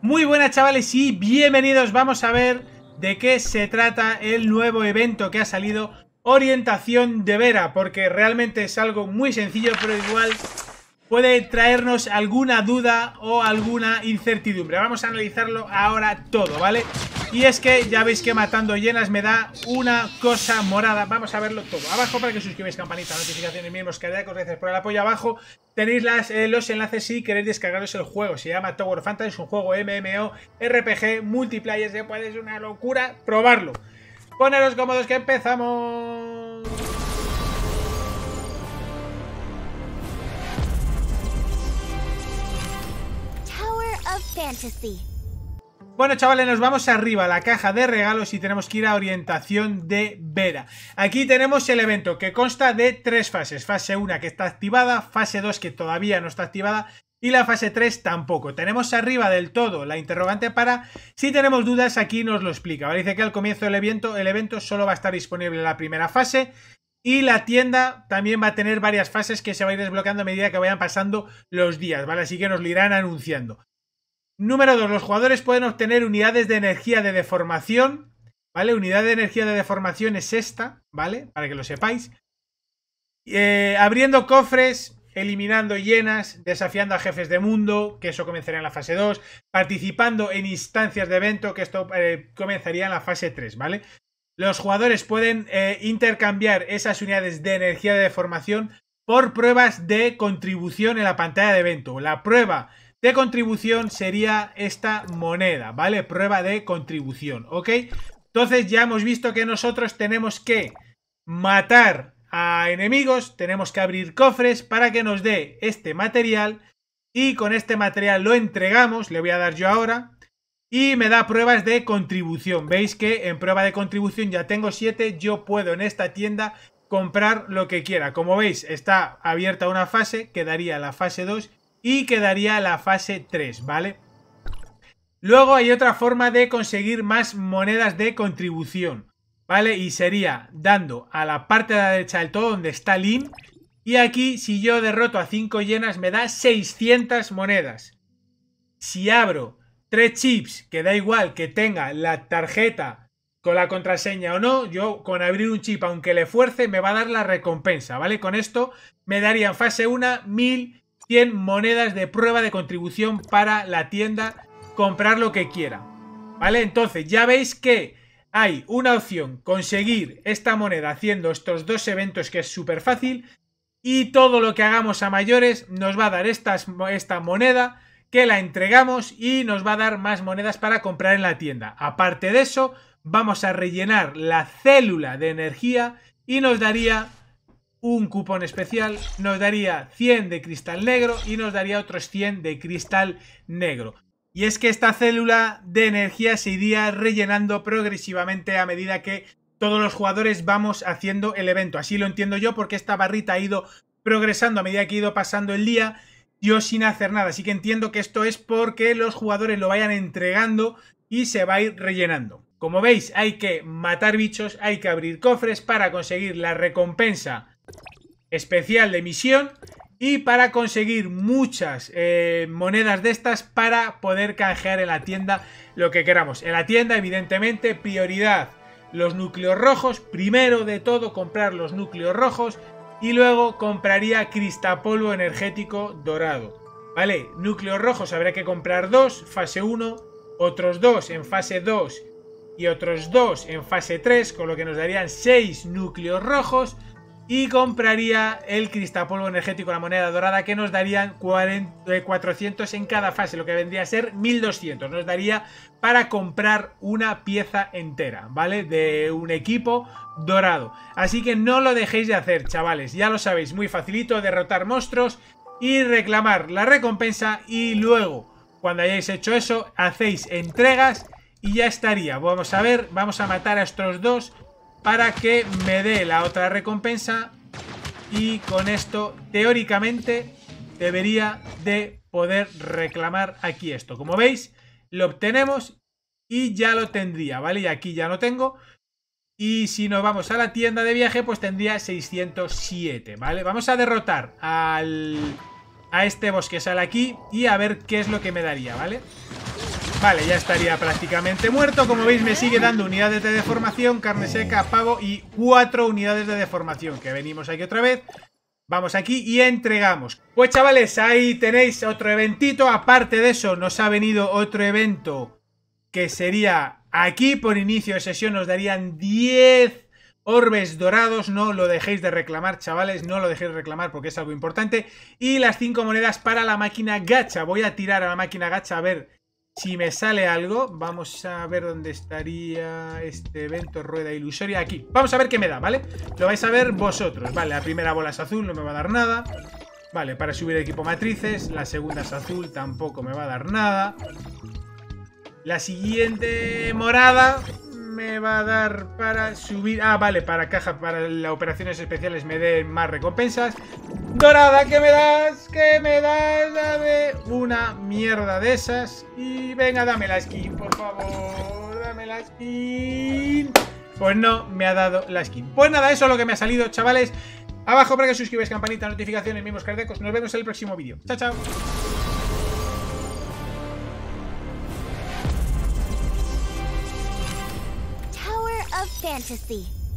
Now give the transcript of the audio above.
Muy buenas chavales y bienvenidos, vamos a ver de qué se trata el nuevo evento que ha salido, orientación de Vera, porque realmente es algo muy sencillo pero igual puede traernos alguna duda o alguna incertidumbre. Vamos a analizarlo ahora todo, ¿vale? Y es que ya veis que matando llenas me da una cosa morada. Vamos a verlo todo. Abajo para que suscribáis, campanita, notificaciones, miembros, os gracias por el apoyo. Abajo tenéis eh, los enlaces si queréis descargaros el juego. Se llama Tower of Fantasy, es un juego MMO, RPG, multiplayer, de puede es una locura. Probarlo. Poneros cómodos que empezamos. Tower of Fantasy. Bueno, chavales, nos vamos arriba a la caja de regalos y tenemos que ir a orientación de Vera. Aquí tenemos el evento que consta de tres fases. Fase 1 que está activada, fase 2 que todavía no está activada y la fase 3 tampoco. Tenemos arriba del todo la interrogante para... Si tenemos dudas, aquí nos lo explica. Dice que al comienzo del evento, el evento solo va a estar disponible en la primera fase y la tienda también va a tener varias fases que se va a ir desbloqueando a medida que vayan pasando los días, ¿vale? Así que nos lo irán anunciando. Número 2. Los jugadores pueden obtener unidades de energía de deformación. ¿Vale? Unidad de energía de deformación es esta, ¿vale? Para que lo sepáis. Eh, abriendo cofres, eliminando llenas, desafiando a jefes de mundo, que eso comenzaría en la fase 2, participando en instancias de evento, que esto eh, comenzaría en la fase 3, ¿vale? Los jugadores pueden eh, intercambiar esas unidades de energía de deformación por pruebas de contribución en la pantalla de evento. La prueba de contribución sería esta moneda, ¿vale? Prueba de contribución, ¿ok? Entonces ya hemos visto que nosotros tenemos que matar a enemigos, tenemos que abrir cofres para que nos dé este material y con este material lo entregamos, le voy a dar yo ahora, y me da pruebas de contribución. Veis que en prueba de contribución ya tengo 7, yo puedo en esta tienda comprar lo que quiera. Como veis, está abierta una fase, quedaría la fase 2 y quedaría la fase 3, ¿vale? Luego hay otra forma de conseguir más monedas de contribución, ¿vale? Y sería dando a la parte de la derecha del todo donde está Lin y aquí si yo derroto a 5 llenas me da 600 monedas. Si abro 3 chips, que da igual que tenga la tarjeta con la contraseña o no, yo con abrir un chip, aunque le fuerce, me va a dar la recompensa, ¿vale? Con esto me daría en fase 1 1000 100 monedas de prueba de contribución para la tienda, comprar lo que quiera. ¿Vale? Entonces, ya veis que hay una opción, conseguir esta moneda haciendo estos dos eventos que es súper fácil y todo lo que hagamos a mayores nos va a dar esta moneda que la entregamos y nos va a dar más monedas para comprar en la tienda. Aparte de eso, vamos a rellenar la célula de energía y nos daría un cupón especial, nos daría 100 de cristal negro y nos daría otros 100 de cristal negro. Y es que esta célula de energía se iría rellenando progresivamente a medida que todos los jugadores vamos haciendo el evento. Así lo entiendo yo porque esta barrita ha ido progresando a medida que ha ido pasando el día, yo sin hacer nada. Así que entiendo que esto es porque los jugadores lo vayan entregando y se va a ir rellenando. Como veis, hay que matar bichos, hay que abrir cofres para conseguir la recompensa especial de misión y para conseguir muchas eh, monedas de estas para poder canjear en la tienda lo que queramos. En la tienda, evidentemente, prioridad los núcleos rojos. Primero de todo, comprar los núcleos rojos y luego compraría cristapolvo energético dorado. ¿Vale? Núcleos rojos habrá que comprar dos, fase 1, otros dos en fase 2 y otros dos en fase 3, con lo que nos darían 6 núcleos rojos. Y compraría el cristal polvo energético, la moneda dorada, que nos darían 400 eh, en cada fase, lo que vendría a ser 1200. Nos daría para comprar una pieza entera, ¿vale? De un equipo dorado. Así que no lo dejéis de hacer, chavales. Ya lo sabéis, muy facilito derrotar monstruos y reclamar la recompensa. Y luego, cuando hayáis hecho eso, hacéis entregas y ya estaría. Vamos a ver, vamos a matar a estos dos para que me dé la otra recompensa y con esto teóricamente debería de poder reclamar aquí esto. Como veis, lo obtenemos y ya lo tendría, ¿vale? Y aquí ya lo tengo. Y si nos vamos a la tienda de viaje, pues tendría 607, ¿vale? Vamos a derrotar al, a este bosque sale aquí y a ver qué es lo que me daría, ¿vale? vale Vale, ya estaría prácticamente muerto. Como veis, me sigue dando unidades de deformación, carne seca, pavo y cuatro unidades de deformación. Que venimos aquí otra vez. Vamos aquí y entregamos. Pues chavales, ahí tenéis otro eventito. Aparte de eso, nos ha venido otro evento que sería aquí por inicio de sesión. Nos darían 10 orbes dorados. No lo dejéis de reclamar, chavales. No lo dejéis de reclamar porque es algo importante. Y las 5 monedas para la máquina gacha. Voy a tirar a la máquina gacha a ver si me sale algo, vamos a ver dónde estaría este evento rueda ilusoria. Aquí. Vamos a ver qué me da, ¿vale? Lo vais a ver vosotros. Vale, la primera bola es azul, no me va a dar nada. Vale, para subir equipo matrices. La segunda es azul, tampoco me va a dar nada. La siguiente morada me va a dar para subir... Ah, vale, para caja, para las operaciones especiales me den más recompensas. Dorada, ¿qué me das? ¿Qué me das? una mierda de esas. Y venga, dame la skin, por favor. Dame la skin. Pues no me ha dado la skin. Pues nada, eso es lo que me ha salido, chavales. Abajo para que suscribáis, campanita, notificaciones, mismos cardecos. Nos vemos en el próximo vídeo. Chao, chao. Tower of fantasy.